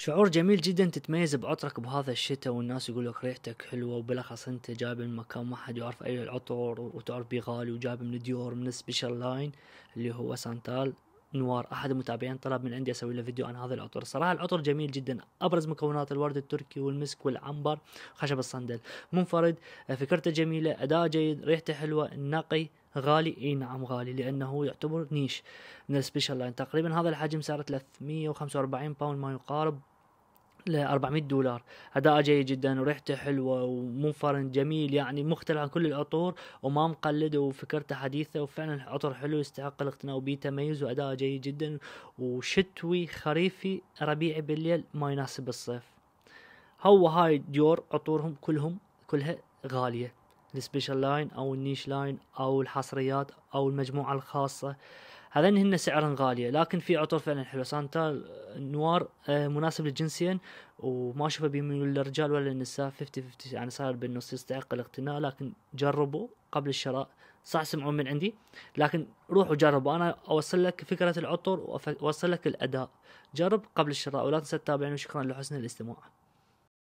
شعور جميل جدا تتميز بعطرك بهذا الشتاء والناس يقول لك ريحتك حلوه وبالاخص انت جايب من مكان ما حد يعرف اي العطر وتعرف بيه غالي وجايب من ديور من سبيشال لاين اللي هو سانتال نوار احد المتابعين طلب من عندي اسوي له فيديو عن هذا العطر صراحه العطر جميل جدا ابرز مكونات الورد التركي والمسك والعنبر خشب الصندل منفرد فكرته جميله اداء جيد ريحته حلوه نقي غالي اي نعم غالي لانه يعتبر نيش من السبيشال لاين تقريبا هذا الحجم سعره 345 باوند ما يقارب ل 400 دولار اداء جيد جدا وريحته حلوه ومنفرن جميل يعني مختلف عن كل العطور وما مقلد وفكرته حديثه وفعلا عطر حلو يستحق الاقتناء وبيه تميز واداء جيد جدا وشتوي خريفي ربيعي بالليل ما يناسب الصيف هو هاي ديور عطورهم كلهم كلها غاليه السبيشال لاين او النيش لاين او الحصريات او المجموعه الخاصه هذين هن سعرهن غاليه لكن في عطور فعلا حلوه سانتا نوار آه، مناسب للجنسين وما اشوفه بيميل للرجال ولا للنساء 50 50 يعني صاير بالنص يستحق الاقتناء لكن جربوا قبل الشراء صح سمعون من عندي لكن روحوا جربوا انا اوصل لك فكره العطر واوصل لك الاداء جرب قبل الشراء ولا تنسى تتابعني وشكرا لحسن الاستماع